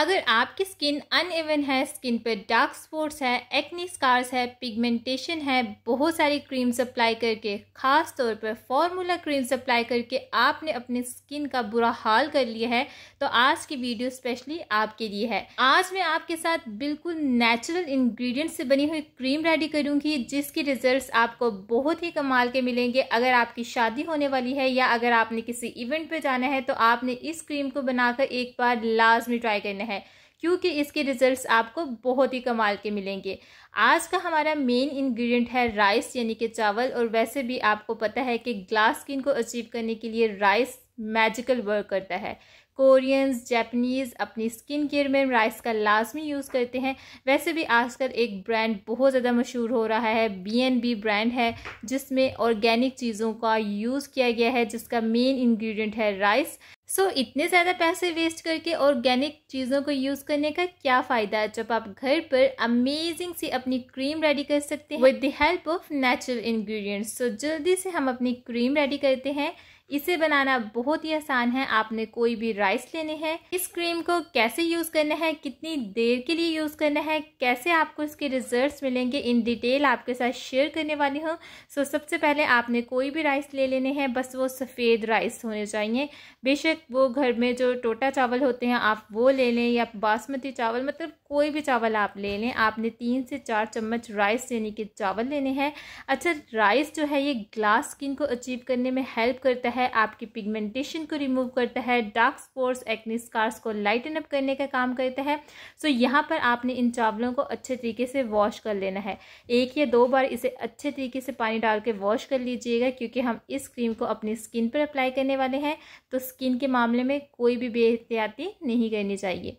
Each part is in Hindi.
अगर आपकी स्किन अनइवन है स्किन पर डार्क स्पॉट्स है एक्नी स्कार्स है पिगमेंटेशन है बहुत सारी क्रीम्स अप्लाई करके ख़ास तौर पर फॉर्मूला क्रीम्स अप्लाई करके आपने अपने स्किन का बुरा हाल कर लिया है तो आज की वीडियो स्पेशली आपके लिए है आज मैं आपके साथ बिल्कुल नेचुरल इन्ग्रीडियंट से बनी हुई क्रीम रेडी करूँगी जिसके रिजल्ट आपको बहुत ही कमाल के मिलेंगे अगर आपकी शादी होने वाली है या अगर आपने किसी इवेंट पर जाना है तो आपने इस क्रीम को बनाकर एक बार लाजमी ट्राई करना है है क्योंकि इसके रिजल्ट्स आपको बहुत ही कमाल के मिलेंगे आज का हमारा मेन इंग्रेडिएंट है राइस यानी कि चावल और वैसे भी आपको पता है कि ग्लास स्किन को अचीव करने के लिए राइस मैजिकल वर्क करता है कोरियंस जैपनीज अपनी स्किन केयर में राइस का लाजमी यूज़ करते हैं वैसे भी आजकल एक ब्रांड बहुत ज़्यादा मशहूर हो रहा है बी एन बी ब्रांड है जिसमें ऑर्गेनिक चीज़ों का यूज़ किया गया है जिसका मेन इंग्रेडिएंट है राइस सो so, इतने ज़्यादा पैसे वेस्ट करके ऑर्गेनिक चीज़ों को यूज़ करने का क्या फ़ायदा है जब आप घर पर अमेजिंग सी अपनी क्रीम रेडी कर सकते हैं with the help of natural ingredients so जल्दी से हम अपनी क्रीम रेडी करते हैं इसे बनाना बहुत ही आसान है आपने कोई भी राइस लेने हैं इस क्रीम को कैसे यूज़ करना है कितनी देर के लिए यूज़ करना है कैसे आपको इसके रिजल्ट्स मिलेंगे इन डिटेल आपके साथ शेयर करने वाली हूँ सो सबसे पहले आपने कोई भी राइस ले लेने हैं बस वो सफ़ेद राइस होने चाहिए बेशक वो घर में जो टोटा चावल होते हैं आप वो ले लें या बासमती चावल मतलब कोई भी चावल आप ले लें आपने तीन से चार चम्मच राइस यानी कि चावल लेने हैं अच्छा राइस जो है ये ग्लास स्किन को अचीव करने में हेल्प करता है है आपकी पिगमेंटेशन को रिमूव करता है डार्क स्पॉट्स एक्ने स्कार्स को लाइटन अप करने का काम करता है सो so, यहाँ पर आपने इन चावलों को अच्छे तरीके से वॉश कर लेना है एक या दो बार इसे अच्छे तरीके से पानी डाल के वॉश कर लीजिएगा क्योंकि हम इस क्रीम को अपनी स्किन पर अप्लाई करने वाले हैं तो स्किन के मामले में कोई भी बेहतियाती नहीं करनी चाहिए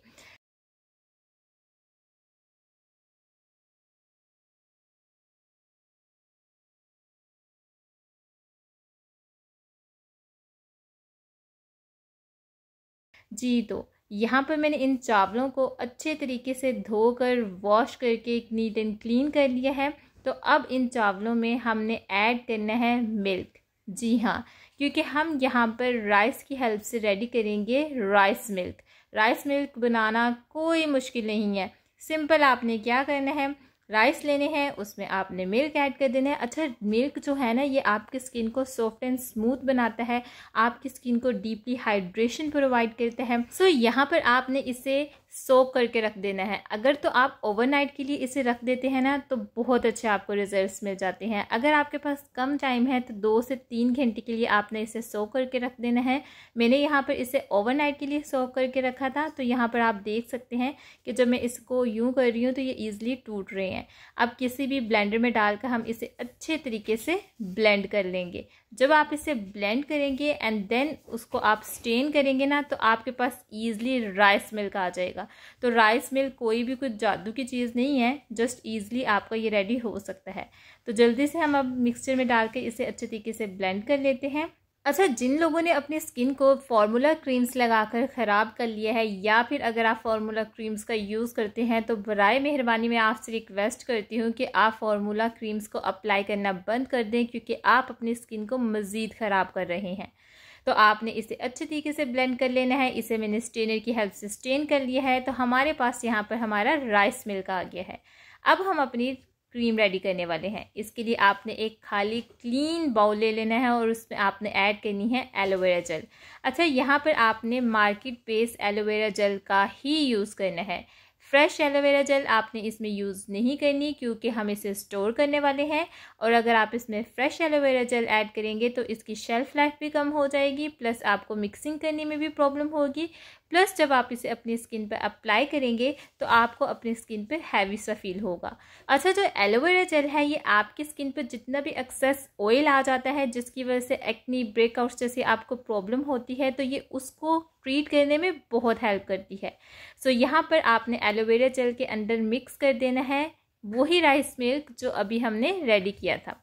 जी तो यहाँ पर मैंने इन चावलों को अच्छे तरीके से धोकर वॉश करके नीट एंड क्लीन कर लिया है तो अब इन चावलों में हमने ऐड करना है मिल्क जी हाँ क्योंकि हम यहाँ पर राइस की हेल्प से रेडी करेंगे राइस मिल्क राइस मिल्क बनाना कोई मुश्किल नहीं है सिंपल आपने क्या करना है राइस लेने हैं उसमें आपने मिल्क ऐड कर देना है अच्छा मिल्क जो है ना ये आपकी स्किन को सॉफ्ट एंड स्मूथ बनाता है आपकी स्किन को डीपली हाइड्रेशन प्रोवाइड करता है सो so, यहाँ पर आपने इसे सोप करके रख देना है अगर तो आप ओवरनाइट के लिए इसे रख देते हैं ना तो बहुत अच्छे आपको रिजल्ट्स मिल जाते हैं अगर आपके पास कम टाइम है तो दो से तीन घंटे के लिए आपने इसे सोप करके रख देना है मैंने यहाँ पर इसे ओवरनाइट के लिए सोप करके रखा था तो यहाँ पर आप देख सकते हैं कि जब मैं इसको यूँ कर रही हूँ तो ये ईज़िली टूट रहे हैं अब किसी भी ब्लेंडर में डालकर हम इसे अच्छे तरीके से ब्लेंड कर लेंगे जब आप इसे ब्लेंड करेंगे एंड देन उसको आप स्टेन करेंगे ना तो आपके पास ईज़िली राइस मिल्क आ जाएगा जाएगा तो राइस मिल कोई भी कुछ जादू की चीज़ नहीं है जस्ट ईजिली आपका ये रेडी हो सकता है तो जल्दी से हम अब मिक्सचर में डाल के इसे अच्छे तरीके से ब्लेंड कर लेते हैं अच्छा जिन लोगों ने अपनी स्किन को फार्मूला क्रीम्स लगाकर ख़राब कर लिया है या फिर अगर आप फार्मूला क्रीम्स का यूज़ करते हैं तो बरए मेहरबानी मैं आपसे रिक्वेस्ट करती हूँ कि आप फार्मूला क्रीम्स को अप्लाई करना बंद कर दें क्योंकि आप अपनी स्किन को मज़ीद ख़राब कर रहे हैं तो आपने इसे अच्छे तरीके से ब्लेंड कर लेना है इसे मैंने स्ट्रेनर की हेल्प से स्ट्रेन कर लिया है तो हमारे पास यहाँ पर हमारा राइस मिल्क आ गया है अब हम अपनी क्रीम रेडी करने वाले हैं इसके लिए आपने एक खाली क्लीन बाउल ले लेना है और उसमें आपने ऐड करनी है एलोवेरा जेल अच्छा यहाँ पर आपने मार्केट बेस एलोवेरा जेल का ही यूज़ करना है फ्रेश एलोवेरा जेल आपने इसमें यूज़ नहीं करनी क्योंकि हम इसे स्टोर करने वाले हैं और अगर आप इसमें फ्रेश एलोवेरा जेल ऐड करेंगे तो इसकी शेल्फ़ लाइफ भी कम हो जाएगी प्लस आपको मिक्सिंग करने में भी प्रॉब्लम होगी प्लस जब आप इसे अपनी स्किन पर अप्लाई करेंगे तो आपको अपनी स्किन पर हैवी सा फील होगा अच्छा जो एलोवेरा जेल है ये आपकी स्किन पर जितना भी एक्सेस ऑयल आ जाता है जिसकी वजह से एक्नी ब्रेकआउट्स जैसी आपको प्रॉब्लम होती है तो ये उसको ट्रीट करने में बहुत हेल्प करती है सो so, यहाँ पर आपने एलोवेरा जेल के अंदर मिक्स कर देना है वही राइस मिल्क जो अभी हमने रेडी किया था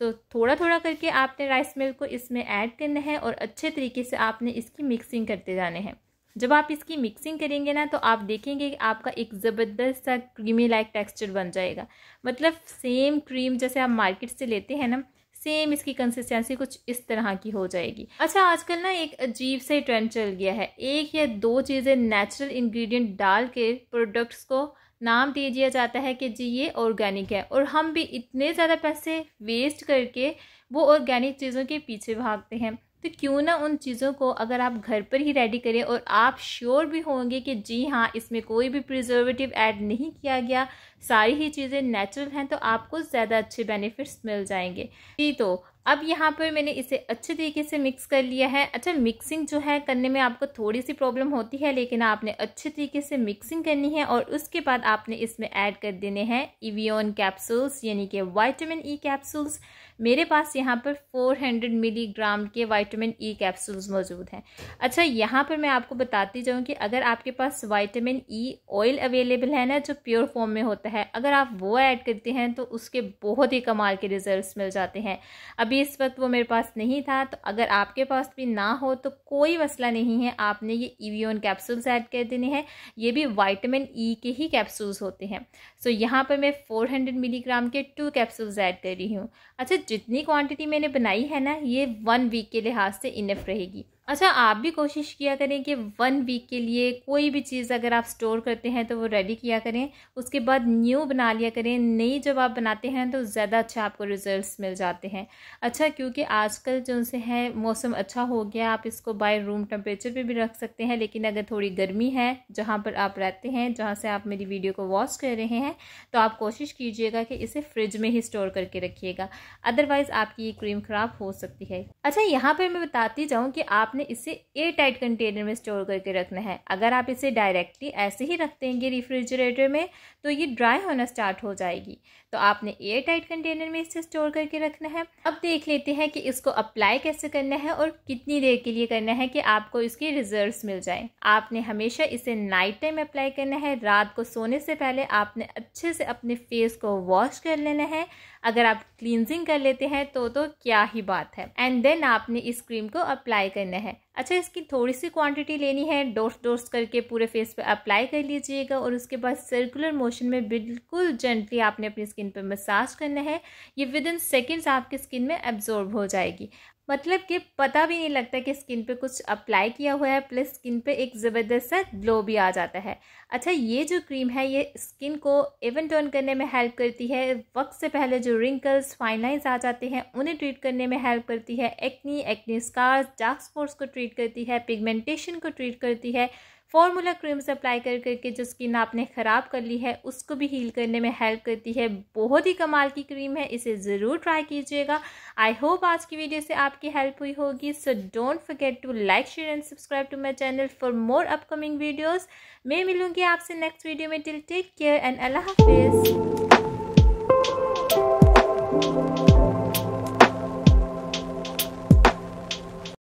तो थोड़ा थोड़ा करके आपने राइस मिल्क को इसमें ऐड करना है और अच्छे तरीके से आपने इसकी मिक्सिंग करते जाने हैं जब आप इसकी मिक्सिंग करेंगे ना तो आप देखेंगे कि आपका एक ज़बरदस्त सा क्रीमी लाइक टेक्सचर बन जाएगा मतलब सेम क्रीम जैसे आप मार्केट से लेते हैं ना सेम इसकी कंसिस्टेंसी कुछ इस तरह की हो जाएगी अच्छा आजकल ना एक अजीब से ट्रेंड चल गया है एक या दो चीज़ें नेचुरल इन्ग्रीडियंट डाल के प्रोडक्ट्स को नाम दे दिया जाता है कि जी ये ऑर्गेनिक है और हम भी इतने ज़्यादा पैसे वेस्ट करके वो ऑर्गेनिक चीज़ों के पीछे भागते हैं तो क्यों ना उन चीज़ों को अगर आप घर पर ही रेडी करें और आप श्योर भी होंगे कि जी हाँ इसमें कोई भी प्रिजर्वेटिव ऐड नहीं किया गया सारी ही चीज़ें नेचुरल हैं तो आपको ज़्यादा अच्छे बेनिफिट्स मिल जाएंगे जी तो अब यहाँ पर मैंने इसे अच्छे तरीके से मिक्स कर लिया है अच्छा मिक्सिंग जो है करने में आपको थोड़ी सी प्रॉब्लम होती है लेकिन आपने अच्छे तरीके से मिक्सिंग करनी है और उसके बाद आपने इसमें ऐड कर देने हैं इवियन कैप्सूल्स यानी कि वाइटामिन ई कैप्सूल्स मेरे पास यहाँ पर 400 मिलीग्राम के वाइटामिन ई कैप्सूल्स मौजूद हैं अच्छा यहाँ पर मैं आपको बताती जाऊँ कि अगर आपके पास विटामिन ई ऑयल अवेलेबल है ना जो प्योर फॉर्म में होता है अगर आप वो ऐड करते हैं तो उसके बहुत ही कमाल के रिजल्ट मिल जाते हैं अभी इस वक्त वो मेरे पास नहीं था तो अगर आपके पास भी ना हो तो कोई मसला नहीं है आपने ये ईवीओन कैप्सूल्स ऐड कर देने हैं ये भी वाइटामिन ई e के ही कैप्सूल्स होते हैं सो so, यहाँ पर मैं 400 मिलीग्राम के टू कैप्सूल्स ऐड कर रही हूँ अच्छा जितनी क्वांटिटी मैंने बनाई है ना ये वन वीक के लिहाज से इनफ रहेगी अच्छा आप भी कोशिश किया करें कि वन वीक के लिए कोई भी चीज़ अगर आप स्टोर करते हैं तो वो रेडी किया करें उसके बाद न्यू बना लिया करें नई जब आप बनाते हैं तो ज़्यादा अच्छा आपको रिजल्ट्स मिल जाते हैं अच्छा क्योंकि आजकल जो से है मौसम अच्छा हो गया आप इसको बाय रूम टेम्परेचर पे भी रख सकते हैं लेकिन अगर थोड़ी गर्मी है जहाँ पर आप रहते हैं जहाँ से आप मेरी वीडियो को वॉच कर रहे हैं तो आप कोशिश कीजिएगा कि इसे फ्रिज में ही स्टोर करके रखिएगा अदरवाइज़ आपकी ये क्रीम ख़राब हो सकती है अच्छा यहाँ पर मैं बताती जाऊँ कि आप आपने इसे एयर टाइट कंटेनर में स्टोर करके रखना है अगर आप इसे डायरेक्टली ऐसे ही रख देंगे रिफ्रिजरेटर में तो ये ड्राई होना स्टार्ट हो जाएगी तो आपने एयर टाइट कंटेनर में इसे स्टोर करके रखना है अब देख लेते हैं कि इसको अप्लाई कैसे करना है और कितनी देर के लिए करना है कि आपको इसके रिजल्ट मिल जाए आपने हमेशा इसे नाइट टाइम अप्लाई करना है रात को सोने से पहले आपने अच्छे से अपने फेस को वॉश कर लेना है अगर आप क्लिनजिंग कर लेते हैं तो तो क्या ही बात है एंड देन आपने इस क्रीम को अप्लाई करना है है अच्छा इसकी थोड़ी सी क्वांटिटी लेनी है डोर्स डोर्स करके पूरे फेस पे अप्लाई कर लीजिएगा और उसके बाद सर्कुलर मोशन में बिल्कुल जेंटली आपने अपनी स्किन पर मसाज करना है ये विद इन सेकेंड्स आपकी स्किन में एब्जॉर्ब हो जाएगी मतलब कि पता भी नहीं लगता कि स्किन पे कुछ अप्लाई किया हुआ है प्लस स्किन पे एक ज़बरदस्त सा ग्लो भी आ जाता है अच्छा ये जो क्रीम है ये स्किन को इवन टोन करने में हेल्प करती है वक्त से पहले जो रिंकल्स फाइनलाइज आ जाते हैं उन्हें ट्रीट करने में हेल्प करती है acne acne scars dark spots को ट्रीट ट्रीट करती है पिगमेंटेशन को ट्रीट करती है फॉर्मूला क्रीम्स अप्लाई कर करके जो स्किन आपने ख़राब कर ली है उसको भी हील करने में हेल्प करती है बहुत ही कमाल की क्रीम है इसे ज़रूर ट्राई कीजिएगा आई होप आज की वीडियो से आपकी हेल्प हुई होगी so don't forget to like share and subscribe to my channel for more upcoming videos मैं मिलूंगी आपसे नेक्स्ट वीडियो में टिल टेक केयर एंड अल्लाह हाफिज़